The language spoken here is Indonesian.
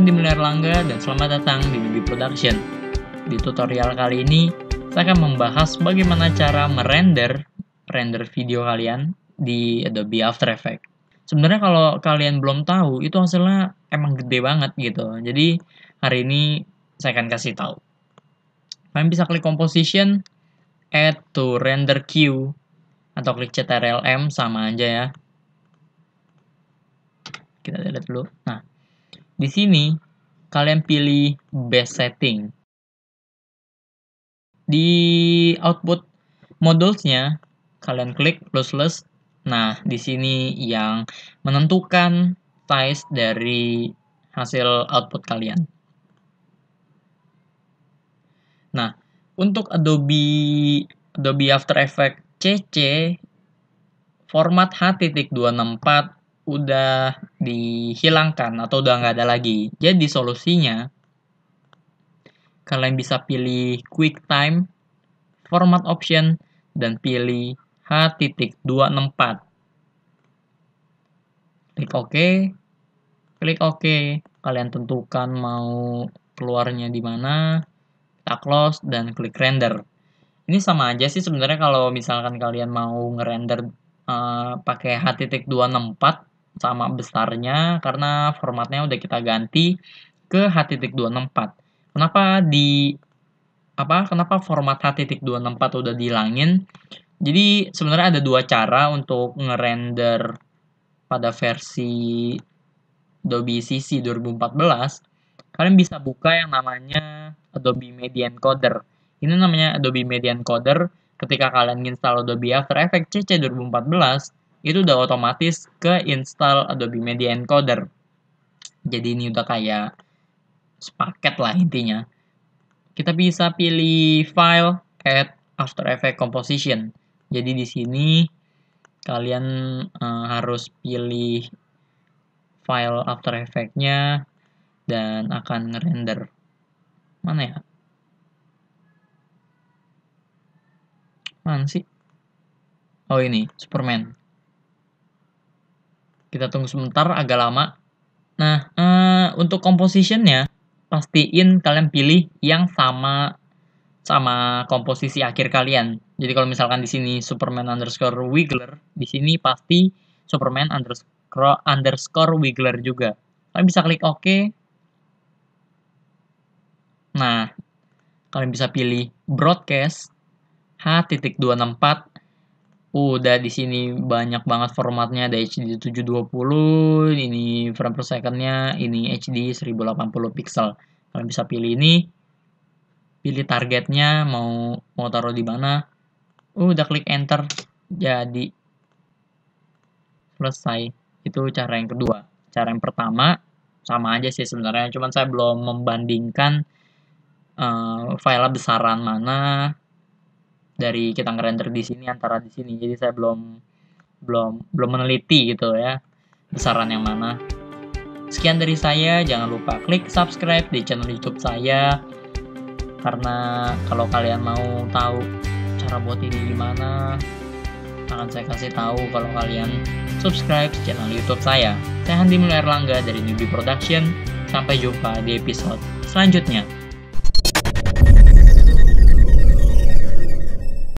Andi Mulia Langga dan selamat datang di Bibi Production. Di tutorial kali ini, saya akan membahas bagaimana cara merender render video kalian di Adobe After Effects. Sebenarnya kalau kalian belum tahu, itu hasilnya emang gede banget gitu. Jadi hari ini saya akan kasih tahu. Kalian bisa klik composition, add to render queue, atau klik CTRL M sama aja ya. Kita lihat dulu. Nah, di sini, kalian pilih Best Setting. Di output modulnya, kalian klik lossless. Nah, di sini yang menentukan size dari hasil output kalian. Nah, untuk Adobe Adobe After Effects CC format H.264 udah dihilangkan atau udah nggak ada lagi. Jadi solusinya kalian bisa pilih quick time format option dan pilih H.264. Klik OK. Klik OK. Kalian tentukan mau keluarnya di mana. Kita close dan klik render. Ini sama aja sih sebenarnya kalau misalkan kalian mau ngerender uh, pakai H.264 sama besarnya karena formatnya udah kita ganti ke h.264. Kenapa di apa? Kenapa format h.264 udah dihilangin? Jadi sebenarnya ada dua cara untuk ngerender pada versi Adobe CC 2014. Kalian bisa buka yang namanya Adobe Media Encoder. Ini namanya Adobe Media Encoder. Ketika kalian install Adobe After Effects CC 2014, itu udah otomatis ke install Adobe Media Encoder. Jadi ini udah kayak sepaket lah intinya. Kita bisa pilih file add After Effects Composition. Jadi di sini kalian uh, harus pilih file After Effects-nya dan akan ngerender. Mana ya? Mana sih? Oh ini, Superman. Kita tunggu sebentar, agak lama. Nah, eh, untuk compositionnya, pastiin kalian pilih yang sama sama komposisi akhir kalian. Jadi kalau misalkan di sini Superman underscore Wiggler, di sini pasti Superman underscore underscore Wiggler juga. Kalian bisa klik OK. Nah, kalian bisa pilih broadcast H.264 udah di sini banyak banget formatnya ada HD 720 ini frame per secondnya ini HD 1080 pixel kalian bisa pilih ini pilih targetnya mau mau taruh di mana udah klik enter jadi selesai itu cara yang kedua cara yang pertama sama aja sih sebenarnya cuman saya belum membandingkan uh, eh, file besaran mana dari kita ngerender di sini antara di sini jadi saya belum belum belum meneliti gitu ya besaran yang mana sekian dari saya jangan lupa klik subscribe di channel YouTube saya karena kalau kalian mau tahu cara buat ini gimana akan saya kasih tahu kalau kalian subscribe channel YouTube saya. Saya Handi Mulya langga dari Newbie Production. Sampai jumpa di episode selanjutnya.